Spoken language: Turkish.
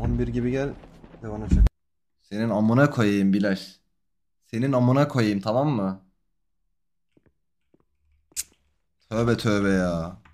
11 gibi gel. Devam çek. Senin amına koyayım Bilal. Senin amına koyayım tamam mı? Tövbe tövbe ya.